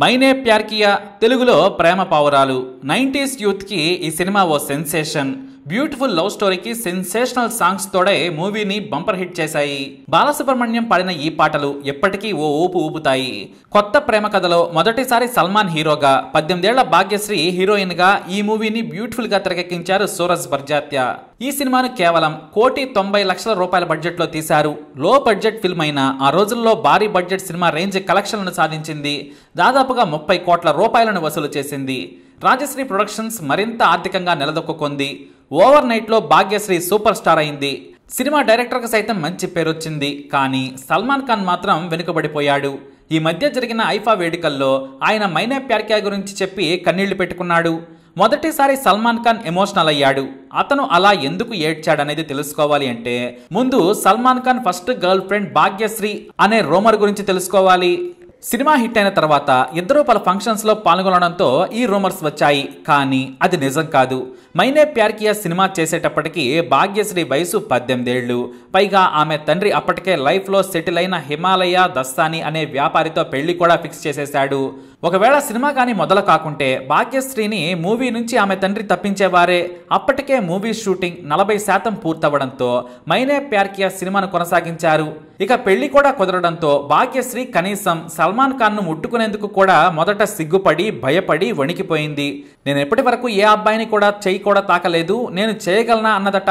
మైనే ప్యార్కియా తెలుగులో ప్రేమ పావురాలు నైంటీస్ యూత్కి ఈ సినిమా ఓ సెన్సేషన్ బ్యూటిఫుల్ లవ్ స్టోరీకి సెన్సేషనల్ సాంగ్స్ తోడే మూవీని బంపర్ హిట్ చేశాయి బాలసుబ్రహ్మణ్యం పాడిన ఈ పాటలు ఎప్పటికీ ఓ ఊపు ఊపుతాయి కొత్త ప్రేమ కథలో మొదటిసారి సల్మాన్ హీరోగా పద్దెనిమిదేళ్ల భాగ్యశ్రీ హీరోయిన్ గా ఈ మూవీని బ్యూటిఫుల్ గా తెరకెక్కించారు సూరజ్ బర్జాత్య ఈ సినిమాను కేవలం కోటి తొంభై లక్షల రూపాయల బడ్జెట్లో తీశారు లో బడ్జెట్ ఫిల్మ్ అయిన ఆ రోజుల్లో భారీ బడ్జెట్ సినిమా రేంజ్ కలెక్షన్లను సాధించింది దాదాపుగా ముప్పై కోట్ల రూపాయలను వసూలు చేసింది రాజశ్రీ ప్రొడక్షన్స్ మరింత ఆర్థికంగా నిలదొక్కుంది ఓవర్ నైట్లో భాగ్యశ్రీ సూపర్ స్టార్ అయింది సినిమా డైరెక్టర్కి సైతం మంచి పేరు వచ్చింది కానీ సల్మాన్ ఖాన్ మాత్రం వెనుకబడిపోయాడు ఈ మధ్య జరిగిన ఐఫా వేడుకల్లో ఆయన మైనా ప్యార్క్యా గురించి చెప్పి కన్నీళ్లు పెట్టుకున్నాడు మొదటిసారి సల్మాన్ ఖాన్ ఎమోషనల్ అయ్యాడు అతను అలా ఎందుకు ఏడ్చాడనేది తెలుసుకోవాలి అంటే ముందు Salman Khan first girlfriend Bhagyashree అనే రోమర్ గురించి తెలుసుకోవాలి సినిమా హిట్ అయిన తర్వాత ఇద్దరూ పలు ఫంక్షన్స్లో పాల్గొనడంతో ఈ రూమర్స్ వచ్చాయి కానీ అది నిజం కాదు మైనే ప్యార్కియా సినిమా చేసేటప్పటికి భాగ్యశ్రీ వయసు పద్దెనిమిదేళ్లు పైగా ఆమె తండ్రి అప్పటికే లైఫ్లో సెటిల్ అయిన హిమాలయ దస్తాని అనే వ్యాపారితో పెళ్లి కూడా ఫిక్స్ చేసేశాడు ఒకవేళ సినిమా కానీ మొదలు కాకుంటే భాగ్యశ్రీని మూవీ నుంచి ఆమె తండ్రి తప్పించేవారే అప్పటికే మూవీ షూటింగ్ నలభై శాతం పూర్తవడంతో మైనే ప్యార్కియా సినిమాను కొనసాగించారు ఇక పెళ్లి కూడా కుదరడంతో భాగ్యశ్రీ కనీసం సల్మాన్ ఖాన్ను ముట్టుకునేందుకు కూడా మొదట సిగ్గుపడి భయపడి వణికిపోయింది నేను ఎప్పటి వరకు ఏ అబ్బాయిని కూడా చేయి కూడా తాకలేదు నేను చేయగలనా అన్నదట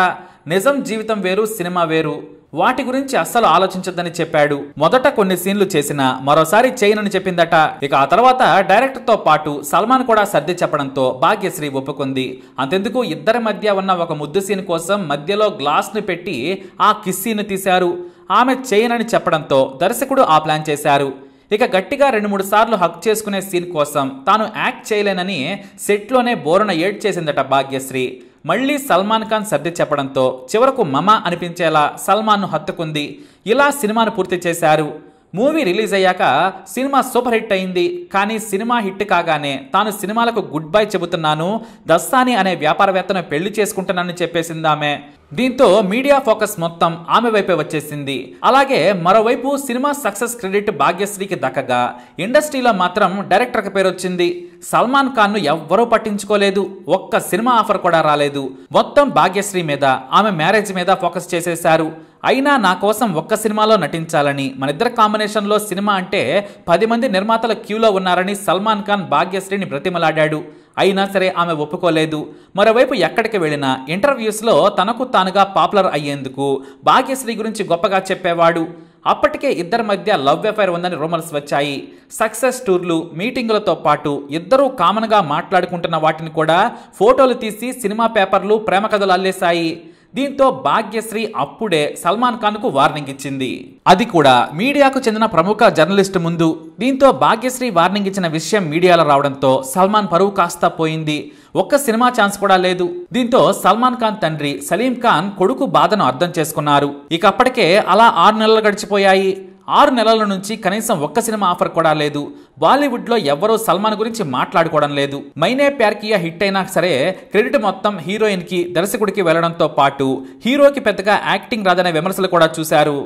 నిజం జీవితం వేరు సినిమా వేరు వాటి గురించి అస్సలు ఆలోచించద్దని చెప్పాడు మొదట కొన్ని సీన్లు చేసిన మరోసారి చేయనని చెప్పిందట ఇక ఆ తర్వాత డైరెక్టర్ తో పాటు సల్మాన్ కూడా సర్ది చెప్పడంతో భాగ్యశ్రీ ఒప్పుకుంది అంతెందుకు ఇద్దరి మధ్య ఉన్న ఒక ముద్దు సీన్ కోసం మధ్యలో గ్లాస్ ను పెట్టి ఆ కిస్ సీన్ తీశారు ఆమె చేయనని చెప్పడంతో దర్శకుడు ఆ ప్లాన్ చేశారు ఇక గట్టిగా రెండు మూడు సార్లు హక్ చేసుకునే సీన్ కోసం తాను యాక్ట్ చేయలేనని సెట్లోనే బోరన ఏడ్ చేసిందట భాగ్యశ్రీ మళ్లీ సల్మాన్ ఖాన్ సర్ది చెప్పడంతో చివరకు మమ అనిపించేలా సల్మాన్ను హత్తుకుంది ఇలా సినిమాను పూర్తి చేశారు మూవీ రిలీజ్ అయ్యాక సినిమా సూపర్ హిట్ అయింది కానీ సినిమా హిట్ కాగానే తాను సినిమాలకు గుడ్ బై చెబుతున్నాను దస్సాని అనే వ్యాపారవేత్తను పెళ్లి చేసుకుంటున్నానని చెప్పేసిందామే దీంతో మీడియా ఫోకస్ మొత్తం ఆమె వైపే వచ్చేసింది అలాగే మరోవైపు సినిమా సక్సెస్ క్రెడిట్ భాగ్యశ్రీకి దక్కగా ఇండస్ట్రీలో మాత్రం డైరెక్టర్కి పేరు వచ్చింది సల్మాన్ ఖాన్ను ఎవ్వరూ పట్టించుకోలేదు ఒక్క సినిమా ఆఫర్ కూడా రాలేదు మొత్తం భాగ్యశ్రీ మీద ఆమె మ్యారేజ్ మీద ఫోకస్ చేసేశారు అయినా నా కోసం ఒక్క సినిమాలో నటించాలని మన ఇద్దరు కాంబినేషన్లో సినిమా అంటే పది మంది నిర్మాతల క్యూలో ఉన్నారని సల్మాన్ ఖాన్ భాగ్యశ్రీని బ్రతిమలాడాడు అయినా సరే ఆమె ఒప్పుకోలేదు మరోవైపు ఎక్కడికి వెళ్ళినా ఇంటర్వ్యూస్లో తనకు తానుగా పాపులర్ అయ్యేందుకు భాగ్యశ్రీ గురించి గొప్పగా చెప్పేవాడు అప్పటికే ఇద్దరి మధ్య లవ్ అఫైర్ ఉందని రూమర్స్ వచ్చాయి సక్సెస్ టూర్లు మీటింగులతో పాటు ఇద్దరూ కామన్గా మాట్లాడుకుంటున్న వాటిని కూడా ఫోటోలు తీసి సినిమా పేపర్లు ప్రేమ కథలు అల్లేశాయి దీంతో భాగ్యశ్రీ అప్పుడే సల్మాన్ ఖాన్ కు వార్నింగ్ ఇచ్చింది అది కూడా మీడియాకు చెందిన ప్రముఖ జర్నలిస్ట్ ముందు దీంతో భాగ్యశ్రీ వార్నింగ్ ఇచ్చిన విషయం మీడియాలో రావడంతో సల్మాన్ పరువు కాస్త పోయింది ఒక్క సినిమా ఛాన్స్ కూడా లేదు దీంతో సల్మాన్ ఖాన్ తండ్రి సలీం ఖాన్ కొడుకు బాధను అర్థం చేసుకున్నారు ఇక అప్పటికే అలా ఆరు నెలలు గడిచిపోయాయి ఆరు నెలల నుంచి కనీసం ఒక్క సినిమా ఆఫర్ కూడా లేదు బాలీవుడ్లో ఎవ్వరూ సల్మాన్ గురించి మాట్లాడుకోవడం లేదు మైనే ప్యార్కియా హిట్ అయినా సరే క్రెడిట్ మొత్తం హీరోయిన్ కి దర్శకుడికి వెళ్లడంతో పాటు హీరోకి పెద్దగా యాక్టింగ్ రాదనే విమర్శలు కూడా చూశారు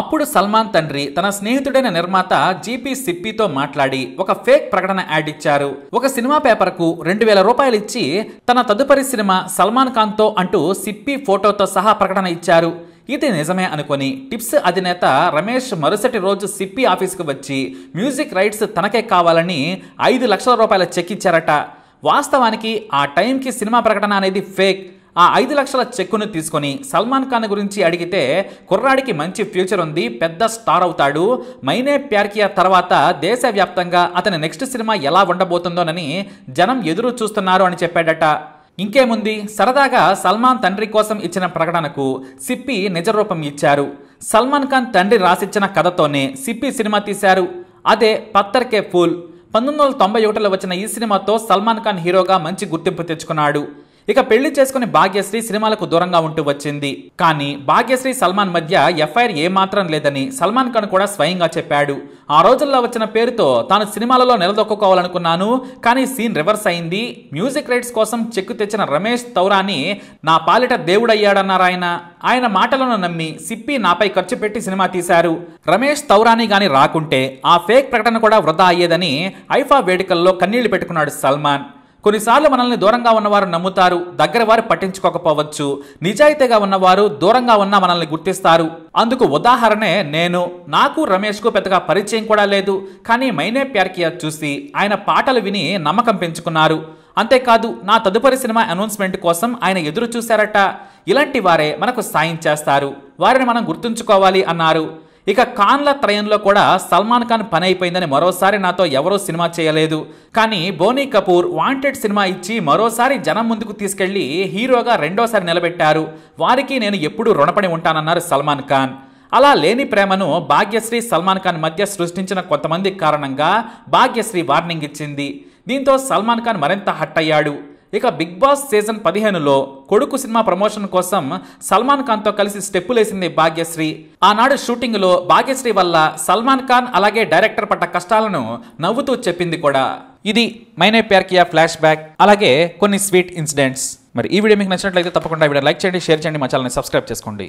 అప్పుడు సల్మాన్ తండ్రి తన స్నేహితుడైన నిర్మాత జీపీ సిప్పితో మాట్లాడి ఒక ఫేక్ ప్రకటన యాడ్ ఇచ్చారు ఒక సినిమా పేపర్కు రెండు వేల రూపాయలు ఇచ్చి తన తదుపరి సినిమా సల్మాన్ ఖాన్తో అంటూ సిప్పి ఫోటోతో సహా ప్రకటన ఇచ్చారు ఇది నిజమే అనుకుని టిప్స్ అధినేత రమేష్ మరుసటి రోజు సిప్పి ఆఫీస్కి వచ్చి మ్యూజిక్ రైట్స్ తనకే కావాలని ఐదు లక్షల రూపాయల చెక్ ఇచ్చారట వాస్తవానికి ఆ టైంకి సినిమా ప్రకటన అనేది ఫేక్ ఆ ఐదు లక్షల చెక్కును తీసుకొని సల్మాన్ ఖాన్ గురించి అడిగితే కుర్రాడికి మంచి ఫ్యూచర్ ఉంది పెద్ద స్టార్ అవుతాడు మైనే ప్యార్కియా తర్వాత దేశవ్యాప్తంగా అతని నెక్స్ట్ సినిమా ఎలా ఉండబోతుందోనని జనం ఎదురు చూస్తున్నారు అని చెప్పాడట ఇంకేముంది సరదాగా సల్మాన్ తండ్రి కోసం ఇచ్చిన ప్రకటనకు సిప్పి నిజరూపం ఇచ్చారు సల్మాన్ ఖాన్ తండ్రి రాసిచ్చిన కథతోనే సిప్పి సినిమా తీశారు అదే పత్తర్ కే ఫూల్ పంతొమ్మిది వందల తొంభై ఒకటిలో వచ్చిన ఈ సినిమాతో సల్మాన్ ఖాన్ హీరోగా మంచి గుర్తింపు తెచ్చుకున్నాడు ఇక పెళ్లి చేసుకుని భాగ్యశ్రీ సినిమాలకు దూరంగా ఉంటూ వచ్చింది కానీ భాగ్యశ్రీ సల్మాన్ మధ్య ఎఫ్ఐఆర్ ఏమాత్రం లేదని సల్మాన్ ఖాన్ కూడా స్వయంగా చెప్పాడు ఆ రోజుల్లో వచ్చిన పేరుతో తాను సినిమాలలో నిలదొక్కుకోవాలనుకున్నాను కానీ సీన్ రివర్స్ అయింది మ్యూజిక్ రైట్స్ కోసం చెక్కు తెచ్చిన రమేష్ తౌరాని నా పాలిట దేవుడయ్యాడన్నారు ఆయన ఆయన మాటలను నమ్మి సిప్పి నాపై ఖర్చు పెట్టి సినిమా తీశారు రమేష్ తౌరాని గాని రాకుంటే ఆ ఫేక్ ప్రకటన కూడా వృధా అయ్యేదని ఐఫా వేడుకల్లో కన్నీళ్లు పెట్టుకున్నాడు సల్మాన్ కొన్నిసార్లు మనల్ని దూరంగా ఉన్నవారు నమ్ముతారు దగ్గర వారు పట్టించుకోకపోవచ్చు నిజాయితీగా ఉన్నవారు దూరంగా ఉన్న మనల్ని గుర్తిస్తారు అందుకు ఉదాహరణే నేను నాకు రమేష్కు పెద్దగా పరిచయం కూడా లేదు కానీ మైనే ప్యార్కియా చూసి ఆయన పాటలు విని నమ్మకం పెంచుకున్నారు అంతేకాదు నా తదుపరి సినిమా అనౌన్స్మెంట్ కోసం ఆయన ఎదురు చూశారట ఇలాంటి వారే మనకు సాయం చేస్తారు వారిని మనం గుర్తుంచుకోవాలి అన్నారు ఇక ఖాన్ల త్రయంలో కూడా సల్మాన్ ఖాన్ పని అయిపోయిందని మరోసారి నాతో ఎవరూ సినిమా చేయలేదు కానీ బోనీ కపూర్ వాంటెడ్ సినిమా ఇచ్చి మరోసారి జనం ముందుకు తీసుకెళ్లి హీరోగా రెండోసారి నిలబెట్టారు వారికి నేను ఎప్పుడూ రుణపడి ఉంటానన్నారు సల్మాన్ ఖాన్ అలా లేని ప్రేమను భాగ్యశ్రీ సల్మాన్ ఖాన్ మధ్య సృష్టించిన కొంతమంది కారణంగా భాగ్యశ్రీ వార్నింగ్ ఇచ్చింది దీంతో సల్మాన్ ఖాన్ మరింత హట్ అయ్యాడు ఇక బిగ్ బాస్ సీజన్ పదిహేనులో కొడుకు సినిమా ప్రమోషన్ కోసం సల్మాన్ ఖాన్తో కలిసి స్టెప్పులేసింది భాగ్యశ్రీ ఆనాడు షూటింగ్లో భాగ్యశ్రీ వల్ల సల్మాన్ ఖాన్ అలాగే డైరెక్టర్ పడ్డ కష్టాలను నవ్వుతూ చెప్పింది కూడా ఇది మైనే పేర్కియా ఫ్లాష్ బ్యాక్ అలాగే కొన్ని స్వీట్ ఇన్సిడెంట్స్ మరి ఈ వీడియో మీకు నచ్చినట్లయితే తప్పకుండా వీడియో లైక్ చేయండి షేర్ చేయండి మా ఛానల్ని సబ్స్క్రైబ్ చేసుకోండి